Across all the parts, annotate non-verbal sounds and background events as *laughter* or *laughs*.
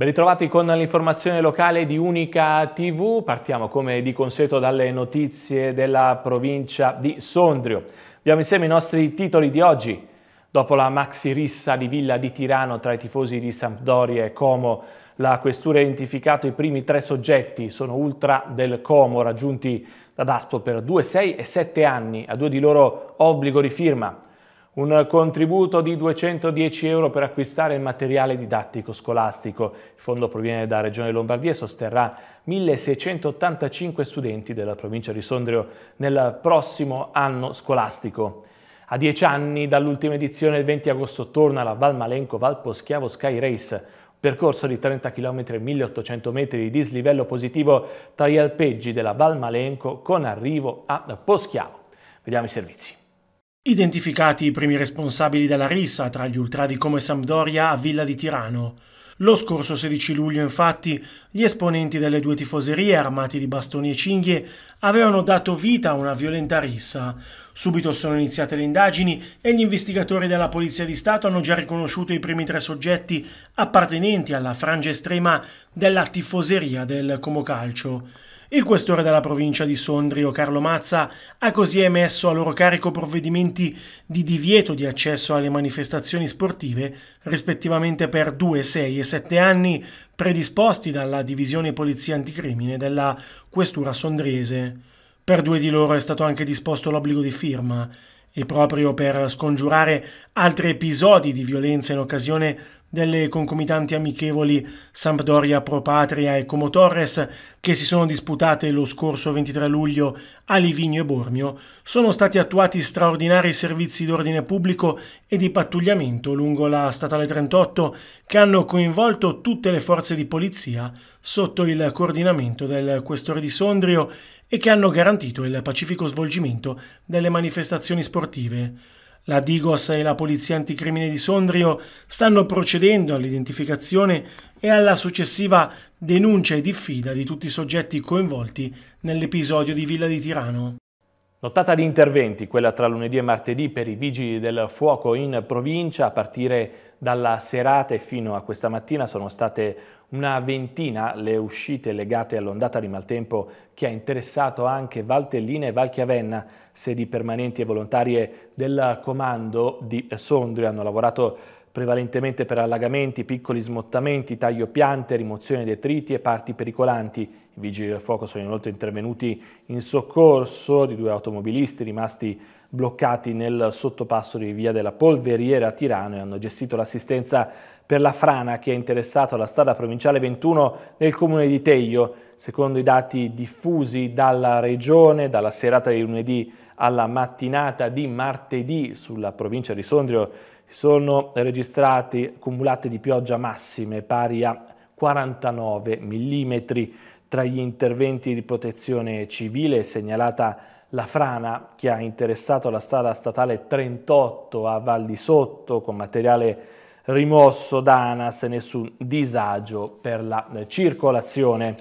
Ben ritrovati con l'informazione locale di Unica TV. Partiamo come di consueto dalle notizie della provincia di Sondrio. Abbiamo insieme i nostri titoli di oggi. Dopo la maxi rissa di Villa di Tirano tra i tifosi di Sampdoria e Como, la questura ha identificato i primi tre soggetti, sono ultra del Como, raggiunti da Daspo per 2, 6 e 7 anni, a due di loro obbligo di firma. Un contributo di 210 euro per acquistare il materiale didattico scolastico. Il fondo proviene da Regione Lombardia e sosterrà 1685 studenti della provincia di Sondrio nel prossimo anno scolastico. A dieci anni dall'ultima edizione il 20 agosto torna la Val Malenco Valposchiavo Sky Race, percorso di 30 km e 1800 metri di dislivello positivo tra gli alpeggi della Val Malenco con arrivo a Poschiavo. Vediamo i servizi. Identificati i primi responsabili della rissa tra gli ultra di Come Sampdoria a Villa di Tirano. Lo scorso 16 luglio, infatti, gli esponenti delle due tifoserie, armati di bastoni e cinghie, avevano dato vita a una violenta rissa. Subito sono iniziate le indagini e gli investigatori della Polizia di Stato hanno già riconosciuto i primi tre soggetti appartenenti alla frangia estrema della tifoseria del Como Calcio. Il questore della provincia di Sondrio, Carlo Mazza, ha così emesso a loro carico provvedimenti di divieto di accesso alle manifestazioni sportive, rispettivamente per 2, 6 e 7 anni, predisposti dalla Divisione Polizia Anticrimine della Questura Sondriese. Per due di loro è stato anche disposto l'obbligo di firma e proprio per scongiurare altri episodi di violenza in occasione delle concomitanti amichevoli Sampdoria Pro Patria e Como Torres che si sono disputate lo scorso 23 luglio a Livigno e Bormio, sono stati attuati straordinari servizi d'ordine pubblico e di pattugliamento lungo la Statale 38 che hanno coinvolto tutte le forze di polizia sotto il coordinamento del questore di Sondrio e che hanno garantito il pacifico svolgimento delle manifestazioni sportive. La Digos e la Polizia Anticrimine di Sondrio stanno procedendo all'identificazione e alla successiva denuncia e diffida di tutti i soggetti coinvolti nell'episodio di Villa di Tirano. Nottata di interventi, quella tra lunedì e martedì per i vigili del fuoco in provincia, a partire dalla serata e fino a questa mattina sono state una ventina le uscite legate all'ondata di maltempo che ha interessato anche Valtellina e Valchiavenna, sedi permanenti e volontarie del comando di Sondrio. Hanno lavorato prevalentemente per allagamenti, piccoli smottamenti, taglio piante, rimozione detriti e parti pericolanti. I vigili del fuoco sono inoltre intervenuti in soccorso di due automobilisti rimasti bloccati nel sottopasso di via della Polveriera a Tirano e hanno gestito l'assistenza per la frana che ha interessato la strada provinciale 21 nel comune di Teglio. Secondo i dati diffusi dalla regione, dalla serata di lunedì alla mattinata di martedì sulla provincia di Sondrio si sono registrati cumulate di pioggia massime pari a 49 mm. Tra gli interventi di protezione civile segnalata la frana che ha interessato la strada statale 38 a Val di Sotto con materiale rimosso da ANAS nessun disagio per la circolazione.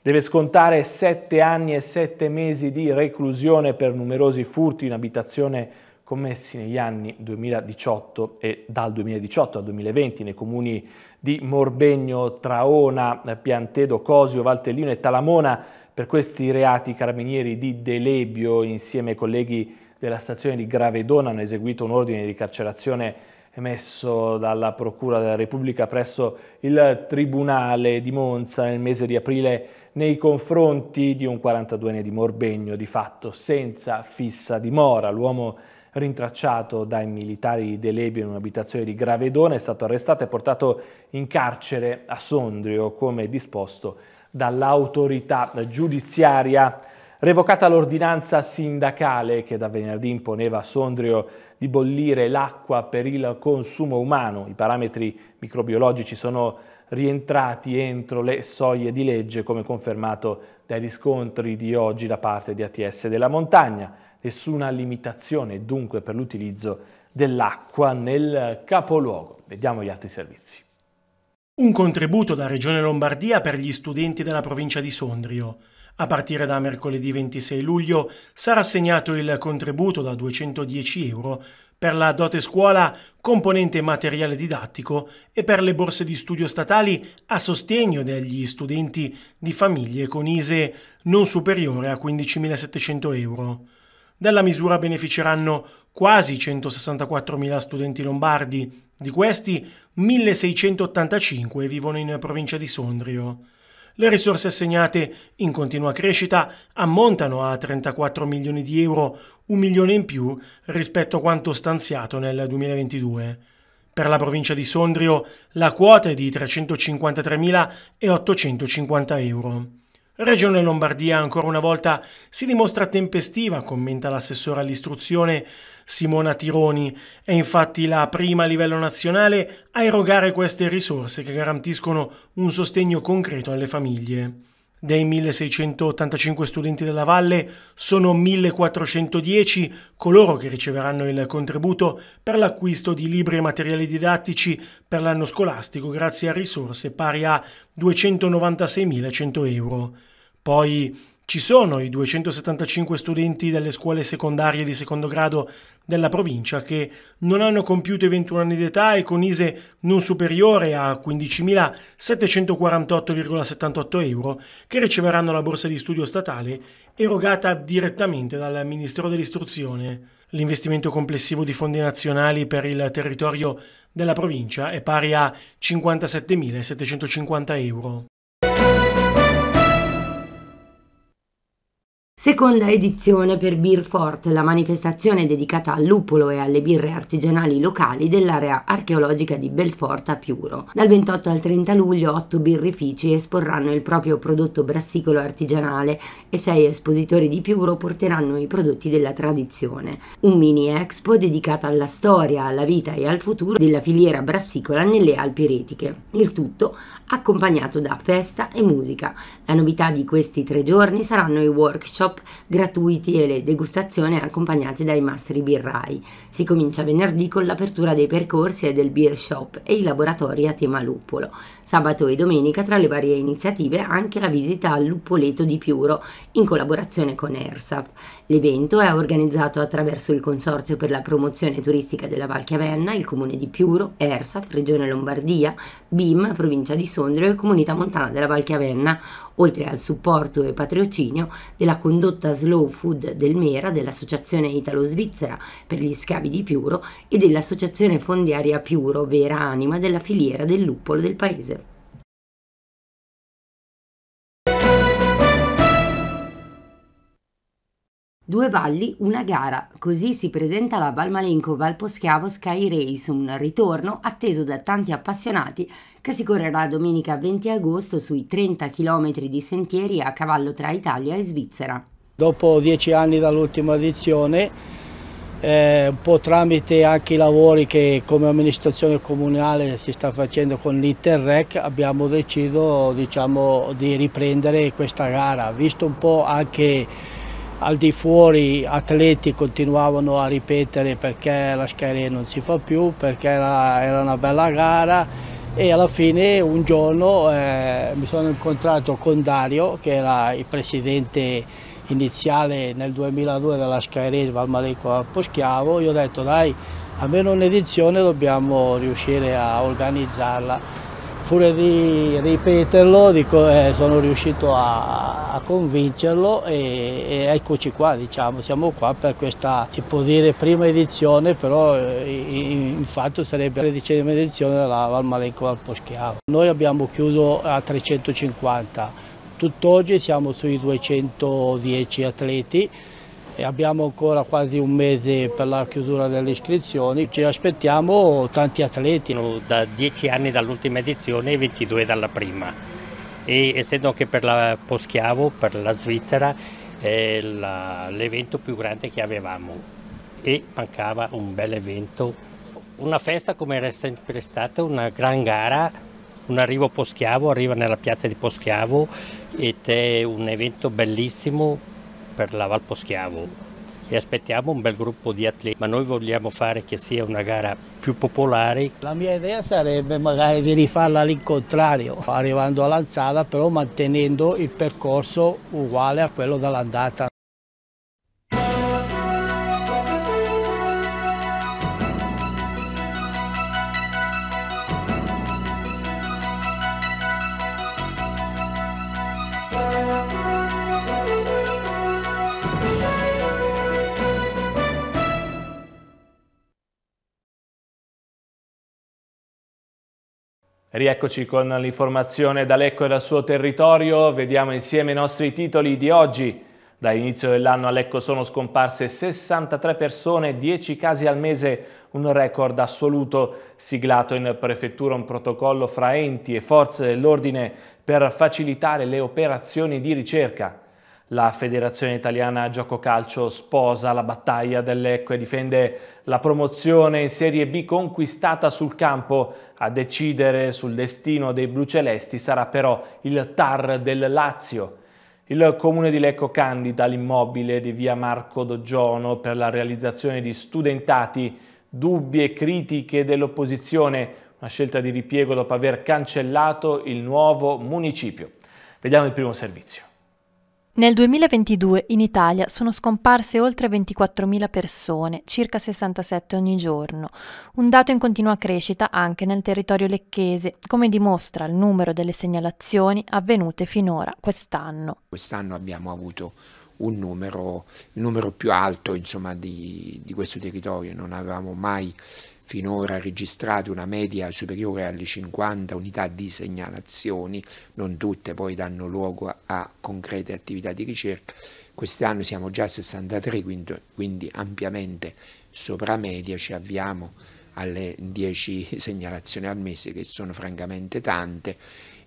Deve scontare sette anni e sette mesi di reclusione per numerosi furti in abitazione commessi negli anni 2018 e dal 2018 al 2020 nei comuni di Morbegno, Traona, Piantedo, Cosio, Valtellino e Talamona. Per questi reati i carabinieri di Delebio insieme ai colleghi della stazione di Gravedona hanno eseguito un ordine di carcerazione emesso dalla Procura della Repubblica presso il Tribunale di Monza nel mese di aprile nei confronti di un 42enne di Morbegno, di fatto senza fissa dimora. L'uomo rintracciato dai militari di dell'Ebio in un'abitazione di Gravedone è stato arrestato e portato in carcere a Sondrio, come disposto dall'autorità giudiziaria. Revocata l'ordinanza sindacale che da venerdì imponeva a Sondrio di bollire l'acqua per il consumo umano. I parametri microbiologici sono rientrati entro le soglie di legge, come confermato dai riscontri di oggi da parte di ATS della montagna. Nessuna limitazione dunque per l'utilizzo dell'acqua nel capoluogo. Vediamo gli altri servizi. Un contributo da Regione Lombardia per gli studenti della provincia di Sondrio. A partire da mercoledì 26 luglio sarà assegnato il contributo da 210 euro per la dote scuola componente materiale didattico e per le borse di studio statali a sostegno degli studenti di famiglie con ISE non superiore a 15.700 euro. Della misura beneficeranno quasi 164.000 studenti lombardi, di questi 1.685 vivono in provincia di Sondrio. Le risorse assegnate in continua crescita ammontano a 34 milioni di euro, un milione in più rispetto a quanto stanziato nel 2022. Per la provincia di Sondrio la quota è di 353.850 euro. Regione Lombardia ancora una volta si dimostra tempestiva, commenta l'assessore all'istruzione, Simona Tironi è infatti la prima a livello nazionale a erogare queste risorse che garantiscono un sostegno concreto alle famiglie. Dei 1685 studenti della Valle sono 1410 coloro che riceveranno il contributo per l'acquisto di libri e materiali didattici per l'anno scolastico grazie a risorse pari a 296.100 euro. Poi ci sono i 275 studenti delle scuole secondarie di secondo grado della provincia che non hanno compiuto i 21 anni d'età e con ISE non superiore a 15.748,78 euro che riceveranno la borsa di studio statale erogata direttamente dal Ministero dell'Istruzione. L'investimento complessivo di fondi nazionali per il territorio della provincia è pari a 57.750 euro. Seconda edizione per Fort, la manifestazione dedicata al lupolo e alle birre artigianali locali dell'area archeologica di Belfort a Piuro. Dal 28 al 30 luglio 8 birrifici esporranno il proprio prodotto brassicolo artigianale e 6 espositori di Piuro porteranno i prodotti della tradizione. Un mini expo dedicato alla storia, alla vita e al futuro della filiera brassicola nelle Alpi Retiche. Il tutto accompagnato da festa e musica. La novità di questi tre giorni saranno i workshop workshop gratuiti e le degustazioni accompagnati dai mastri birrai. Si comincia venerdì con l'apertura dei percorsi e del beer shop e i laboratori a tema luppolo. Sabato e domenica tra le varie iniziative anche la visita al Luppoleto di Piuro in collaborazione con ERSAF. L'evento è organizzato attraverso il Consorzio per la promozione turistica della Val Chiavenna, il Comune di Piuro, ERSAF, Regione Lombardia, BIM, Provincia di Sondrio e Comunità Montana della Val Chiavenna, oltre al supporto e patrocinio della condotta Slow Food del Mera, dell'Associazione Italo-Svizzera per gli scavi di Piuro e dell'Associazione Fondiaria Piuro Vera Anima della filiera del luppolo del paese. Due valli, una gara. Così si presenta la Valmalenco Valposchiavo Sky Race, un ritorno atteso da tanti appassionati che si correrà domenica 20 agosto sui 30 km di sentieri a cavallo tra Italia e Svizzera. Dopo dieci anni dall'ultima edizione, eh, un po' tramite anche i lavori che come amministrazione comunale si sta facendo con l'Interrec, abbiamo deciso diciamo, di riprendere questa gara, visto un po' anche al di fuori atleti continuavano a ripetere perché la Skyrie non si fa più, perché era, era una bella gara e alla fine un giorno eh, mi sono incontrato con Dario che era il presidente iniziale nel 2002 della Skyrie Valmarico a Poschiavo, io ho detto dai almeno un'edizione dobbiamo riuscire a organizzarla furia di ripeterlo dico, eh, sono riuscito a, a convincerlo e, e, eccoci qua, diciamo, siamo qua per questa, si può dire, prima edizione, però eh, in, in fatto sarebbe la tredicesima edizione della Val Malenco Val Poschiavo. Noi abbiamo chiuso a 350, tutt'oggi siamo sui 210 atleti, e abbiamo ancora quasi un mese per la chiusura delle iscrizioni. Ci aspettiamo tanti atleti. Da dieci anni dall'ultima edizione e 22 dalla prima. E essendo anche per la Poschiavo, per la Svizzera, è l'evento più grande che avevamo e mancava un bel evento. Una festa come era sempre stata, una gran gara, un arrivo a Poschiavo, arriva nella piazza di Poschiavo ed è un evento bellissimo per la Valposchiavo e aspettiamo un bel gruppo di atleti, ma noi vogliamo fare che sia una gara più popolare. La mia idea sarebbe magari di rifarla all'incontrario, arrivando all'alzata però mantenendo il percorso uguale a quello dell'andata. Rieccoci con l'informazione da Lecco e dal suo territorio, vediamo insieme i nostri titoli di oggi. Da inizio dell'anno a Lecco sono scomparse 63 persone, 10 casi al mese, un record assoluto. Siglato in prefettura un protocollo fra enti e forze dell'ordine per facilitare le operazioni di ricerca la Federazione Italiana Gioco Calcio sposa la battaglia dell'Ecco e difende la promozione in Serie B conquistata sul campo. A decidere sul destino dei blu celesti sarà però il TAR del Lazio. Il comune di Lecco candida l'immobile di via Marco Doggiono per la realizzazione di studentati, dubbi e critiche dell'opposizione, una scelta di ripiego dopo aver cancellato il nuovo municipio. Vediamo il primo servizio. Nel 2022 in Italia sono scomparse oltre 24.000 persone, circa 67 ogni giorno, un dato in continua crescita anche nel territorio lecchese, come dimostra il numero delle segnalazioni avvenute finora quest'anno. Quest'anno abbiamo avuto un numero, il numero più alto insomma, di, di questo territorio, non avevamo mai finora registrate una media superiore alle 50 unità di segnalazioni, non tutte poi danno luogo a concrete attività di ricerca, quest'anno siamo già a 63, quindi, quindi ampiamente sopra media ci avviamo alle 10 *laughs* segnalazioni al mese che sono francamente tante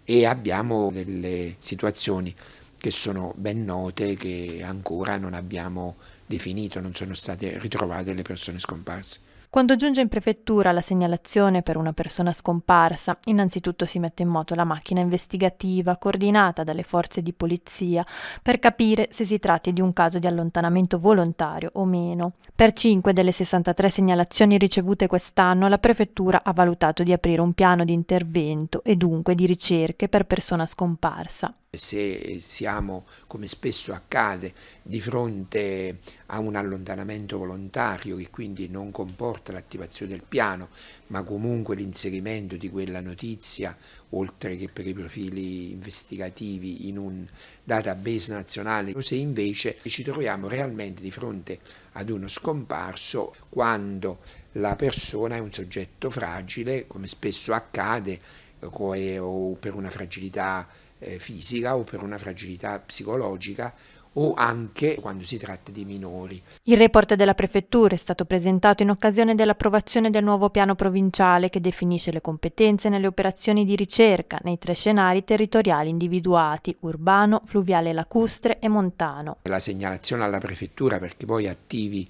e abbiamo delle situazioni che sono ben note che ancora non abbiamo definito, non sono state ritrovate le persone scomparse. Quando giunge in prefettura la segnalazione per una persona scomparsa, innanzitutto si mette in moto la macchina investigativa coordinata dalle forze di polizia per capire se si tratti di un caso di allontanamento volontario o meno. Per 5 delle 63 segnalazioni ricevute quest'anno, la prefettura ha valutato di aprire un piano di intervento e dunque di ricerche per persona scomparsa se siamo, come spesso accade, di fronte a un allontanamento volontario che quindi non comporta l'attivazione del piano, ma comunque l'inserimento di quella notizia, oltre che per i profili investigativi, in un database nazionale, o se invece ci troviamo realmente di fronte ad uno scomparso quando la persona è un soggetto fragile, come spesso accade, o per una fragilità eh, fisica o per una fragilità psicologica o anche quando si tratta di minori. Il report della prefettura è stato presentato in occasione dell'approvazione del nuovo piano provinciale che definisce le competenze nelle operazioni di ricerca nei tre scenari territoriali individuati, urbano, fluviale lacustre e montano. La segnalazione alla prefettura perché poi attivi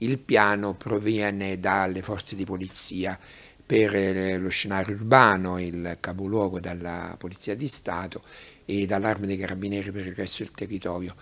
il piano proviene dalle forze di polizia per eh, lo scenario urbano, il capoluogo dalla Polizia di Stato e dall'Arma dei Carabinieri per il resto del territorio.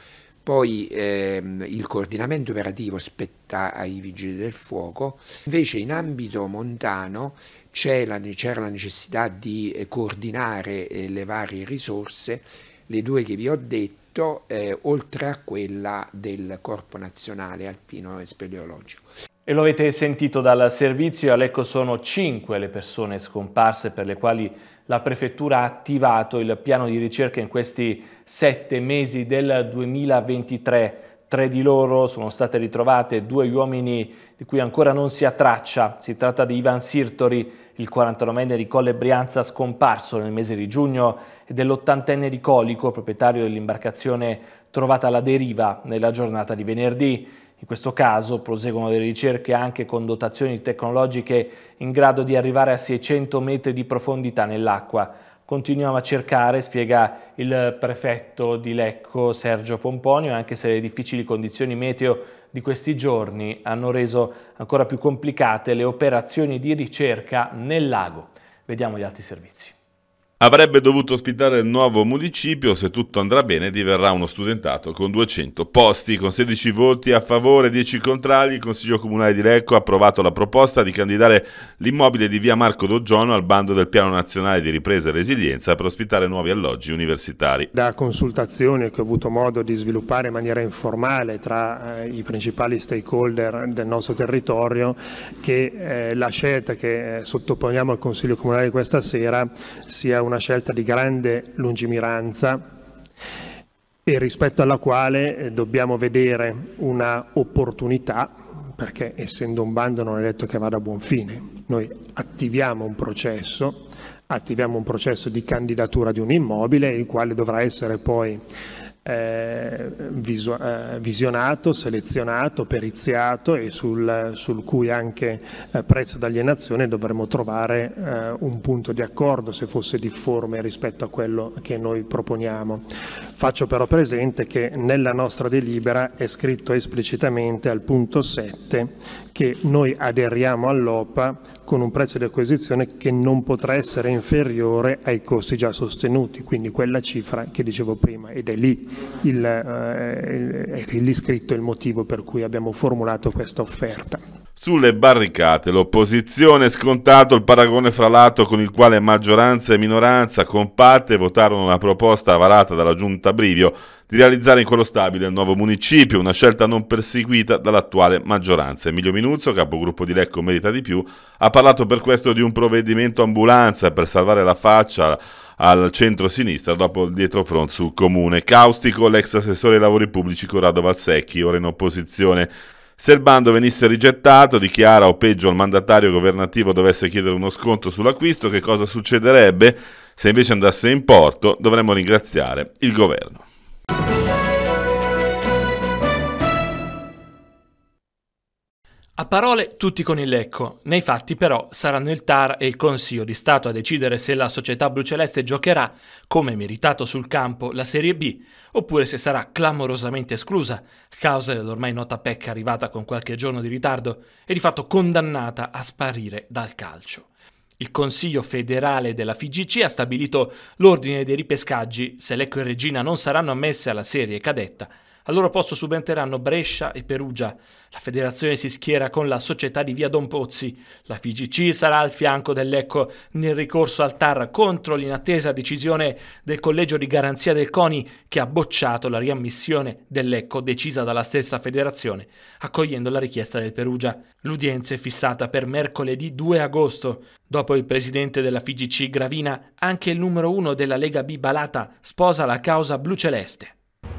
Poi ehm, il coordinamento operativo spetta ai vigili del fuoco, invece in ambito montano c'era la, la, necessità di eh, coordinare eh, le varie risorse, le due che vi ho detto, eh, oltre a quella del Corpo Nazionale Alpino e Speleologico. E lo avete sentito dal servizio, all'ecco sono cinque le persone scomparse per le quali la prefettura ha attivato il piano di ricerca in questi sette mesi del 2023. Tre di loro sono state ritrovate, due uomini di cui ancora non si ha traccia. Si tratta di Ivan Sirtori, il 49enne di Colle Brianza scomparso nel mese di giugno, e dell'ottantenne di Colico, proprietario dell'imbarcazione trovata alla deriva nella giornata di venerdì. In questo caso proseguono le ricerche anche con dotazioni tecnologiche in grado di arrivare a 600 metri di profondità nell'acqua. Continuiamo a cercare, spiega il prefetto di Lecco Sergio Pomponio, anche se le difficili condizioni meteo di questi giorni hanno reso ancora più complicate le operazioni di ricerca nel lago. Vediamo gli altri servizi. Avrebbe dovuto ospitare il nuovo municipio, se tutto andrà bene diverrà uno studentato con 200 posti, con 16 voti a favore, e 10 contrari, il Consiglio Comunale di Lecco ha approvato la proposta di candidare l'immobile di via Marco Doggiono al bando del Piano Nazionale di Ripresa e Resilienza per ospitare nuovi alloggi universitari. Da consultazioni che ho avuto modo di sviluppare in maniera informale tra eh, i principali stakeholder del nostro territorio, che eh, la scelta che eh, sottoponiamo al Consiglio Comunale questa sera sia una scelta di grande lungimiranza e rispetto alla quale eh, dobbiamo vedere una opportunità, perché essendo un bando non è detto che vada a buon fine. Noi attiviamo un processo, attiviamo un processo di candidatura di un immobile, il quale dovrà essere poi eh, visu- eh, visionato, selezionato, periziato e sul, sul cui anche eh, prezzo d'alienazione dovremmo trovare eh, un punto di accordo se fosse difforme rispetto a quello che noi proponiamo. Faccio però presente che nella nostra delibera è scritto esplicitamente al punto 7 che noi aderiamo all'OPA con un prezzo di acquisizione che non potrà essere inferiore ai costi già sostenuti, quindi quella cifra che dicevo prima ed è lì il, eh, l'iscritto il motivo per cui abbiamo formulato questa offerta. Sulle barricate l'opposizione è scontato il paragone fra fralato con il quale maggioranza e minoranza compatte votarono la proposta varata dalla giunta Brivio di realizzare in quello stabile il nuovo municipio, una scelta non perseguita dall'attuale maggioranza. Emilio Minuzzo, capogruppo di Lecco Merita di più, ha parlato per questo di un provvedimento ambulanza per salvare la faccia al centro-sinistra dopo il dietrofront sul comune. Caustico l'ex assessore ai lavori pubblici Corrado Valsecchi, ora in opposizione se il bando venisse rigettato, dichiara, o peggio il mandatario governativo dovesse chiedere uno sconto sull'acquisto, che cosa succederebbe? Se invece andasse in porto, dovremmo ringraziare il governo. A parole tutti con il Lecco, nei fatti però saranno il TAR e il Consiglio di Stato a decidere se la società blu celeste giocherà, come meritato sul campo, la Serie B, oppure se sarà clamorosamente esclusa, causa dell'ormai nota pecca arrivata con qualche giorno di ritardo e di fatto condannata a sparire dal calcio. Il Consiglio federale della FIGC ha stabilito l'ordine dei ripescaggi se Lecco e Regina non saranno ammesse alla serie cadetta al loro posto subenteranno Brescia e Perugia. La federazione si schiera con la società di Via Don Pozzi. La FIGC sarà al fianco dell'Ecco nel ricorso al TAR contro l'inattesa decisione del collegio di garanzia del CONI che ha bocciato la riammissione dell'Ecco decisa dalla stessa federazione, accogliendo la richiesta del Perugia. L'udienza è fissata per mercoledì 2 agosto. Dopo il presidente della FIGC Gravina, anche il numero uno della Lega B Balata sposa la causa blu celeste.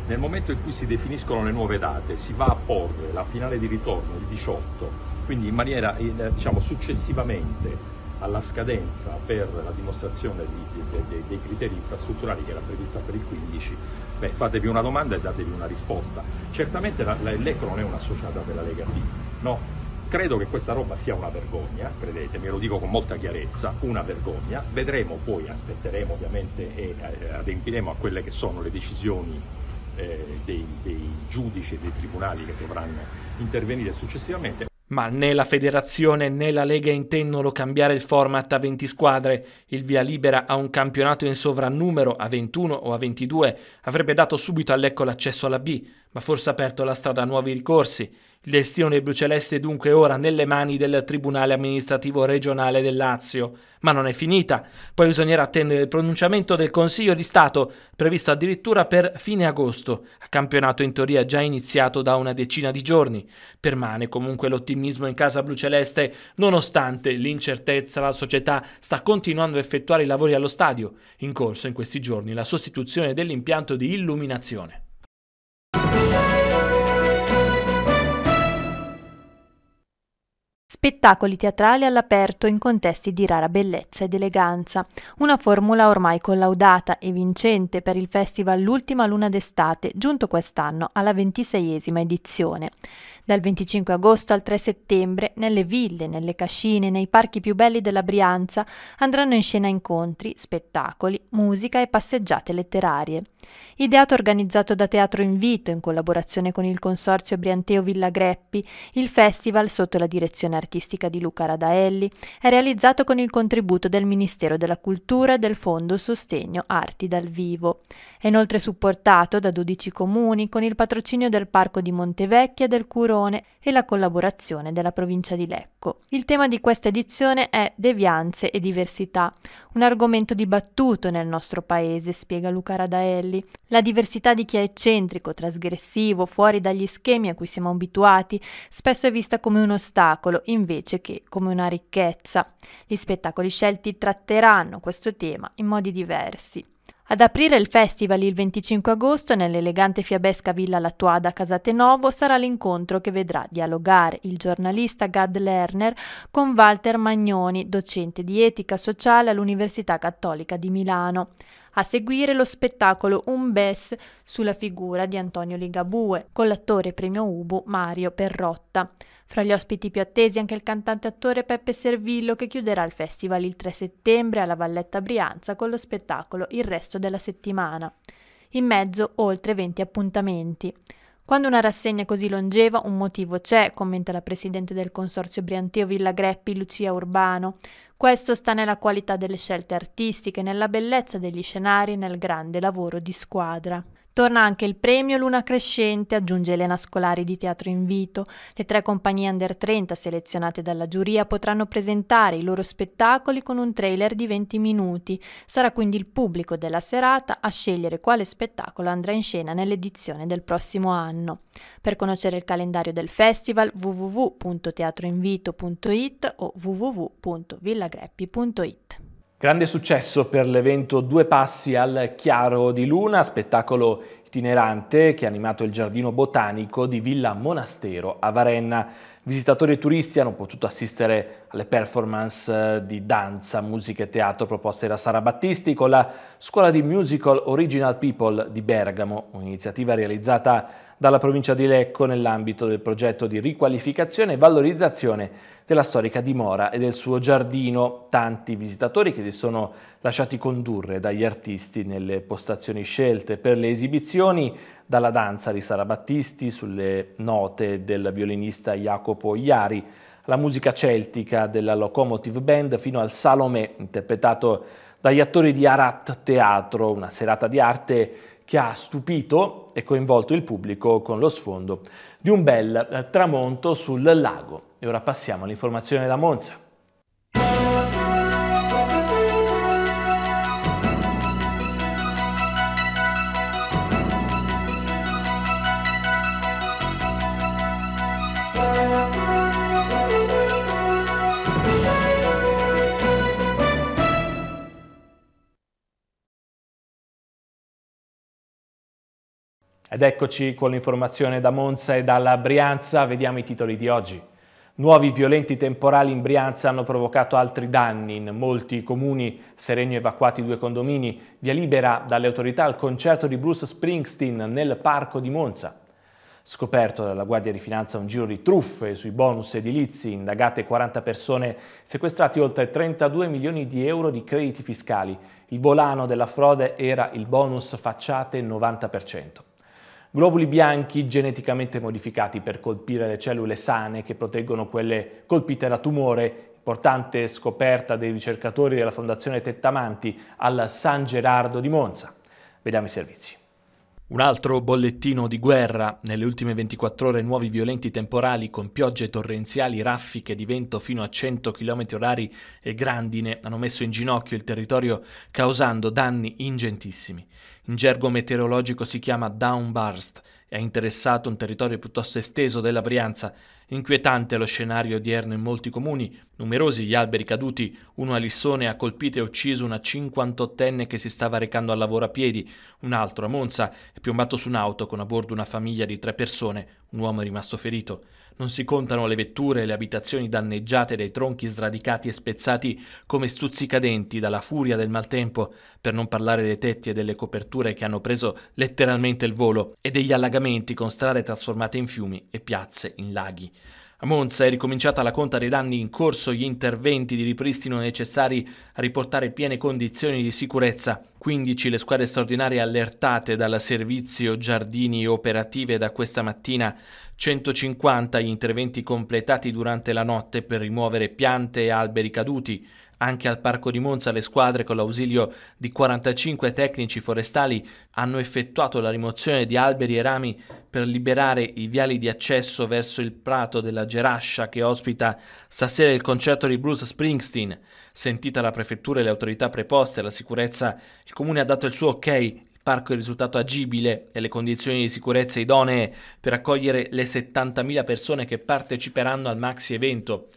Nel momento in cui si definiscono le nuove date, si va a porre la finale di ritorno il 18, quindi in maniera eh, diciamo, successivamente alla scadenza per la dimostrazione di, di, di, dei criteri infrastrutturali che era prevista per il 15, beh, fatevi una domanda e datevi una risposta. Certamente l'ECO non è un'associata della Lega B, no? Credo che questa roba sia una vergogna, credetemi, lo dico con molta chiarezza, una vergogna. Vedremo poi, aspetteremo ovviamente e eh, adempiremo a quelle che sono le decisioni eh, dei, dei giudici e dei tribunali che dovranno intervenire successivamente. Ma né la federazione né la Lega intendono cambiare il format a 20 squadre. Il via libera a un campionato in sovrannumero a 21 o a 22 avrebbe dato subito all'Ecco l'accesso alla B, ma forse aperto la strada a nuovi ricorsi. Il destino dei Blucelesti è dunque ora nelle mani del Tribunale amministrativo regionale del Lazio. Ma non è finita. Poi bisognerà attendere il pronunciamento del Consiglio di Stato, previsto addirittura per fine agosto, a campionato in teoria già iniziato da una decina di giorni. Permane comunque l'ottimismo in casa Bluceleste, nonostante l'incertezza la società sta continuando a effettuare i lavori allo stadio, in corso in questi giorni la sostituzione dell'impianto di illuminazione. spettacoli teatrali all'aperto in contesti di rara bellezza ed eleganza, una formula ormai collaudata e vincente per il festival L'ultima luna d'estate, giunto quest'anno alla ventiseiesima edizione. Dal 25 agosto al 3 settembre, nelle ville, nelle cascine, nei parchi più belli della Brianza, andranno in scena incontri, spettacoli, musica e passeggiate letterarie. Ideato e organizzato da Teatro Invito in collaborazione con il Consorzio Brianteo Villa Greppi, il festival, sotto la direzione artistica di Luca Radaelli, è realizzato con il contributo del Ministero della Cultura e del Fondo Sostegno Arti dal Vivo. È inoltre supportato da 12 comuni con il patrocinio del Parco di Montevecchia e del Curone e la collaborazione della provincia di Lecco. Sacco. Il tema di questa edizione è devianze e diversità, un argomento dibattuto nel nostro paese, spiega Luca Radaelli. La diversità di chi è eccentrico, trasgressivo, fuori dagli schemi a cui siamo abituati, spesso è vista come un ostacolo invece che come una ricchezza. Gli spettacoli scelti tratteranno questo tema in modi diversi. Ad aprire il festival il 25 agosto nell'elegante fiabesca Villa Lattuada a Casatenovo sarà l'incontro che vedrà dialogare il giornalista Gad Lerner con Walter Magnoni, docente di etica sociale all'Università Cattolica di Milano. A seguire lo spettacolo Un Bes sulla figura di Antonio Ligabue, con l'attore premio Ubu Mario Perrotta. Fra gli ospiti più attesi anche il cantante attore Peppe Servillo che chiuderà il festival il 3 settembre alla Valletta Brianza con lo spettacolo Il resto della settimana. In mezzo oltre 20 appuntamenti. Quando una rassegna è così longeva un motivo c'è, commenta la presidente del Consorzio Brianteo Villa Greppi, Lucia Urbano. Questo sta nella qualità delle scelte artistiche, nella bellezza degli scenari e nel grande lavoro di squadra. Torna anche il premio Luna Crescente, aggiunge Elena Scolari di Teatro Invito. Le tre compagnie under 30 selezionate dalla giuria potranno presentare i loro spettacoli con un trailer di 20 minuti. Sarà quindi il pubblico della serata a scegliere quale spettacolo andrà in scena nell'edizione del prossimo anno. Per conoscere il calendario del festival www.teatroinvito.it o www.villagreppi.it. Grande successo per l'evento Due passi al chiaro di luna, spettacolo itinerante che ha animato il giardino botanico di Villa Monastero a Varenna. Visitatori e turisti hanno potuto assistere alle performance eh, di danza, musica e teatro proposte da Sara Battisti con la scuola di musical Original People di Bergamo, un'iniziativa realizzata dalla provincia di Lecco nell'ambito del progetto di riqualificazione e valorizzazione della storica dimora e del suo giardino, tanti visitatori che si sono lasciati condurre dagli artisti nelle postazioni scelte per le esibizioni, dalla danza di Sara Battisti sulle note del violinista Jacopo Iari, alla musica celtica della Locomotive Band fino al Salome interpretato dagli attori di Arat Teatro, una serata di arte che ha stupito e coinvolto il pubblico con lo sfondo di un bel eh, tramonto sul lago. E ora passiamo all'informazione da Monza. Ed eccoci con l'informazione da Monza e dalla Brianza, vediamo i titoli di oggi. Nuovi violenti temporali in Brianza hanno provocato altri danni in molti comuni, Serenio evacuati due condomini, via libera dalle autorità al concerto di Bruce Springsteen nel parco di Monza. Scoperto dalla Guardia di Finanza un giro di truffe sui bonus edilizi, indagate 40 persone, sequestrati oltre 32 milioni di euro di crediti fiscali. Il volano della frode era il bonus facciate 90% globuli bianchi geneticamente modificati per colpire le cellule sane che proteggono quelle colpite da tumore importante scoperta dei ricercatori della Fondazione Tettamanti al San Gerardo di Monza. Vediamo i servizi. Un altro bollettino di guerra, nelle ultime 24 ore nuovi violenti temporali con piogge torrenziali, raffiche di vento fino a 100 km h e grandine hanno messo in ginocchio il territorio causando danni ingentissimi. In gergo meteorologico si chiama downburst e ha interessato un territorio piuttosto esteso della Brianza Inquietante lo scenario odierno in molti comuni, numerosi gli alberi caduti, uno a Lissone ha colpito e ucciso una 58enne che si stava recando al lavoro a piedi, un altro a Monza è piombato su un'auto con a bordo una famiglia di tre persone, un uomo è rimasto ferito. Non si contano le vetture e le abitazioni danneggiate dai tronchi sradicati e spezzati come stuzzicadenti dalla furia del maltempo, per non parlare dei tetti e delle coperture che hanno preso letteralmente il volo, e degli allagamenti con strade trasformate in fiumi e piazze in laghi. A Monza è ricominciata la conta dei danni in corso, gli interventi di ripristino necessari a riportare piene condizioni di sicurezza. 15 le squadre straordinarie allertate dal servizio giardini operative da questa mattina, 150 gli interventi completati durante la notte per rimuovere piante e alberi caduti, anche al Parco di Monza le squadre con l'ausilio di 45 tecnici forestali hanno effettuato la rimozione di alberi e rami per liberare i viali di accesso verso il prato della Gerascia che ospita stasera il concerto di Bruce Springsteen. Sentita la prefettura e le autorità preposte alla sicurezza, il comune ha dato il suo ok parco è risultato agibile e le condizioni di sicurezza idonee per accogliere le 70.000 persone che parteciperanno al maxi evento.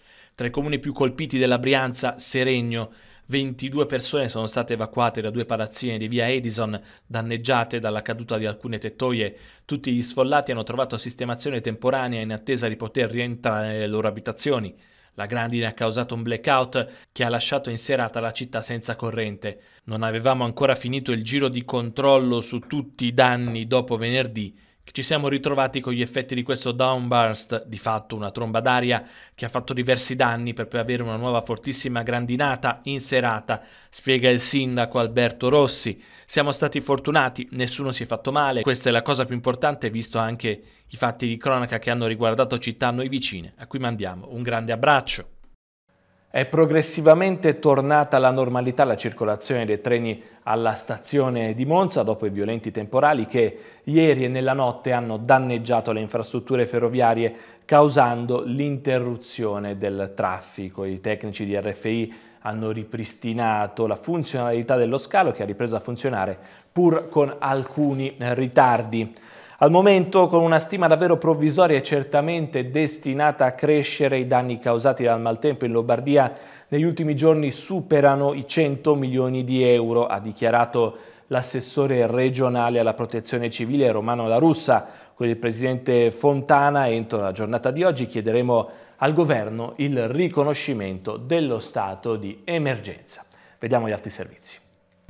Tra i comuni più colpiti della Brianza, Seregno, 22 persone sono state evacuate da due palazzine di via Edison danneggiate dalla caduta di alcune tettoie. Tutti gli sfollati hanno trovato sistemazione temporanea in attesa di poter rientrare nelle loro abitazioni. La grandine ha causato un blackout che ha lasciato in serata la città senza corrente. Non avevamo ancora finito il giro di controllo su tutti i danni dopo venerdì ci siamo ritrovati con gli effetti di questo downburst, di fatto una tromba d'aria che ha fatto diversi danni per poi avere una nuova fortissima grandinata in serata, spiega il sindaco Alberto Rossi. Siamo stati fortunati, nessuno si è fatto male, questa è la cosa più importante visto anche i fatti di cronaca che hanno riguardato città a noi vicine, a cui mandiamo un grande abbraccio. È progressivamente tornata alla normalità la circolazione dei treni alla stazione di Monza dopo i violenti temporali che ieri e nella notte hanno danneggiato le infrastrutture ferroviarie causando l'interruzione del traffico. I tecnici di RFI hanno ripristinato la funzionalità dello scalo che ha ripreso a funzionare pur con alcuni ritardi. Al momento, con una stima davvero provvisoria e certamente destinata a crescere, i danni causati dal maltempo in Lombardia negli ultimi giorni superano i 100 milioni di euro, ha dichiarato l'assessore regionale alla protezione civile Romano La Russa. Con il presidente Fontana, entro la giornata di oggi, chiederemo al governo il riconoscimento dello stato di emergenza. Vediamo gli altri servizi.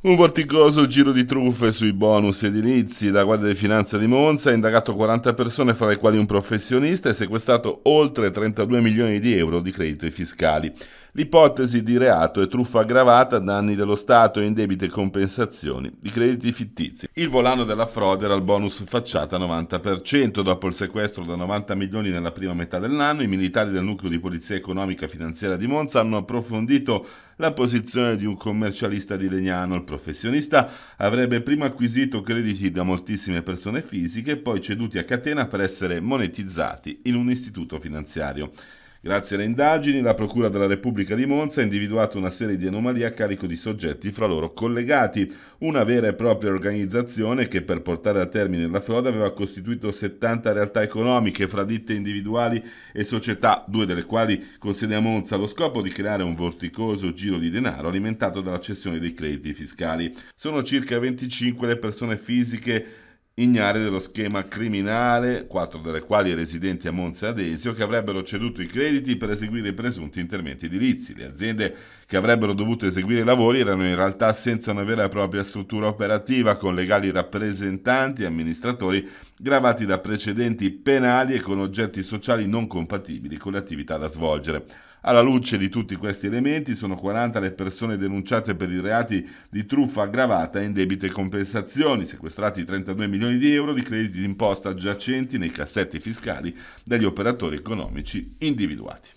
Un vorticoso giro di truffe sui bonus edilizi. La Guardia di Finanza di Monza ha indagato 40 persone, fra le quali un professionista, e sequestrato oltre 32 milioni di euro di crediti fiscali l'ipotesi di reato è truffa aggravata, danni dello Stato e indebite compensazioni, di crediti fittizi. Il volano della frode era il bonus facciata 90%. Dopo il sequestro da 90 milioni nella prima metà dell'anno, i militari del nucleo di polizia economica e finanziaria di Monza hanno approfondito la posizione di un commercialista di Legnano. Il professionista avrebbe prima acquisito crediti da moltissime persone fisiche e poi ceduti a catena per essere monetizzati in un istituto finanziario. Grazie alle indagini, la Procura della Repubblica di Monza ha individuato una serie di anomalie a carico di soggetti fra loro collegati, una vera e propria organizzazione che per portare a termine la frode aveva costituito 70 realtà economiche fra ditte individuali e società, due delle quali con sede a Monza, allo scopo di creare un vorticoso giro di denaro alimentato dalla cessione dei crediti fiscali. Sono circa 25 le persone fisiche ignare dello schema criminale, quattro delle quali residenti a Monza e Adesio, che avrebbero ceduto i crediti per eseguire i presunti interventi edilizi. Le aziende che avrebbero dovuto eseguire i lavori erano in realtà senza una vera e propria struttura operativa, con legali rappresentanti e amministratori gravati da precedenti penali e con oggetti sociali non compatibili con le attività da svolgere. Alla luce di tutti questi elementi sono 40 le persone denunciate per i reati di truffa aggravata e indebite compensazioni, sequestrati 32 milioni di euro di crediti d'imposta giacenti nei cassetti fiscali degli operatori economici individuati.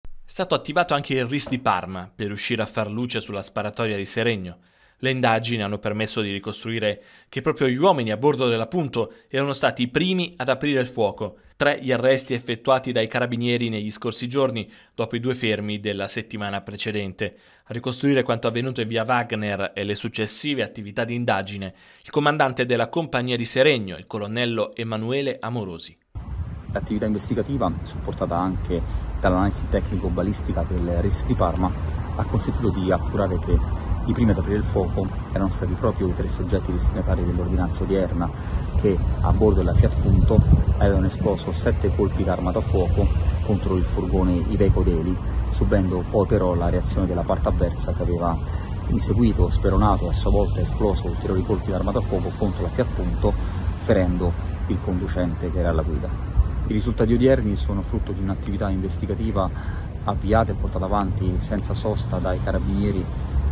È stato attivato anche il RIS di Parma per riuscire a far luce sulla sparatoria di Seregno. Le indagini hanno permesso di ricostruire che proprio gli uomini a bordo dell'appunto erano stati i primi ad aprire il fuoco. Tre gli arresti effettuati dai carabinieri negli scorsi giorni, dopo i due fermi della settimana precedente. A ricostruire quanto avvenuto in via Wagner e le successive attività di indagine, il comandante della compagnia di Seregno, il colonnello Emanuele Amorosi. L'attività investigativa, supportata anche dall'analisi tecnico-balistica del RIS di Parma, ha consentito di appurare che i primi ad aprire il fuoco erano stati proprio i tre soggetti destinatari dell'ordinanza odierna che a bordo della Fiat Punto avevano esploso sette colpi d'arma da fuoco contro il furgone Iveco Deli, subendo poi però la reazione della parte avversa che aveva inseguito, speronato e a sua volta esploso ulteriori colpi d'arma da fuoco contro la Fiat Punto, ferendo il conducente che era alla guida. I risultati odierni sono frutto di un'attività investigativa avviata e portata avanti senza sosta dai carabinieri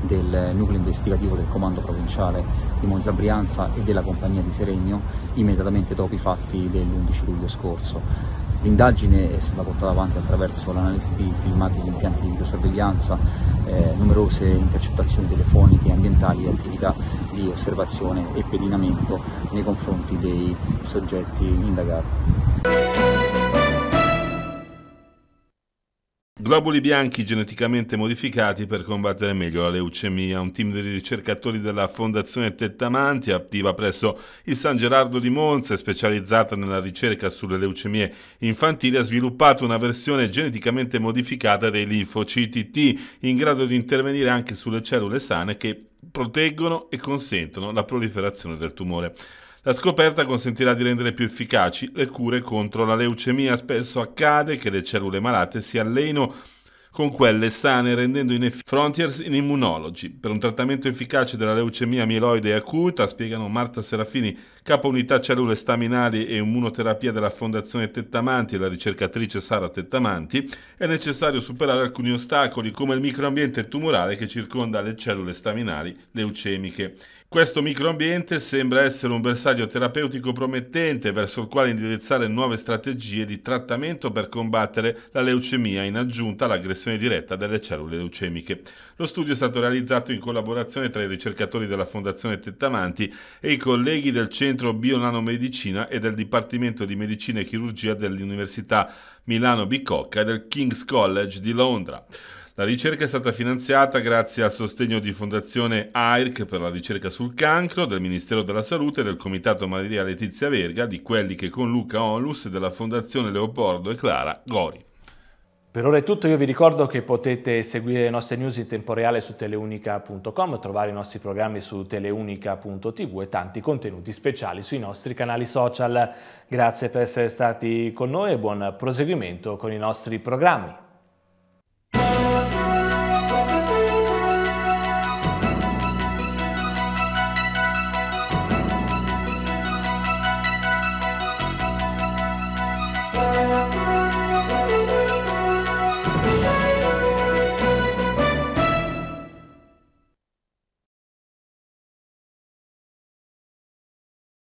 del nucleo investigativo del comando provinciale di Monza Brianza e della compagnia di Seregno immediatamente dopo i fatti dell'11 luglio scorso. L'indagine è stata portata avanti attraverso l'analisi di filmati di impianti di videosorveglianza, eh, numerose intercettazioni telefoniche, ambientali e attività di osservazione e pedinamento nei confronti dei soggetti indagati. Globuli bianchi geneticamente modificati per combattere meglio la leucemia. Un team di ricercatori della Fondazione Tettamanti, attiva presso il San Gerardo di Monza, e specializzata nella ricerca sulle leucemie infantili, ha sviluppato una versione geneticamente modificata dei linfociti T, in grado di intervenire anche sulle cellule sane che proteggono e consentono la proliferazione del tumore. La scoperta consentirà di rendere più efficaci le cure contro la leucemia. Spesso accade che le cellule malate si alleno con quelle sane, rendendo inefficaci Frontiers in Immunology. Per un trattamento efficace della leucemia mieloide acuta, spiegano Marta Serafini, capo unità cellule staminali e immunoterapia della Fondazione Tettamanti e la ricercatrice Sara Tettamanti, è necessario superare alcuni ostacoli come il microambiente tumorale che circonda le cellule staminali leucemiche. Questo microambiente sembra essere un bersaglio terapeutico promettente verso il quale indirizzare nuove strategie di trattamento per combattere la leucemia in aggiunta all'aggressione diretta delle cellule leucemiche. Lo studio è stato realizzato in collaborazione tra i ricercatori della Fondazione Tettamanti e i colleghi del Centro Bionanomedicina e del Dipartimento di Medicina e Chirurgia dell'Università Milano Bicocca e del King's College di Londra. La ricerca è stata finanziata grazie al sostegno di Fondazione AIRC per la ricerca sul cancro, del Ministero della Salute, del Comitato Maria Letizia Verga, di quelli che con Luca Onlus e della Fondazione Leopoldo e Clara Gori. Per ora è tutto, io vi ricordo che potete seguire le nostre news in tempo reale su teleunica.com, trovare i nostri programmi su teleunica.tv e tanti contenuti speciali sui nostri canali social. Grazie per essere stati con noi e buon proseguimento con i nostri programmi.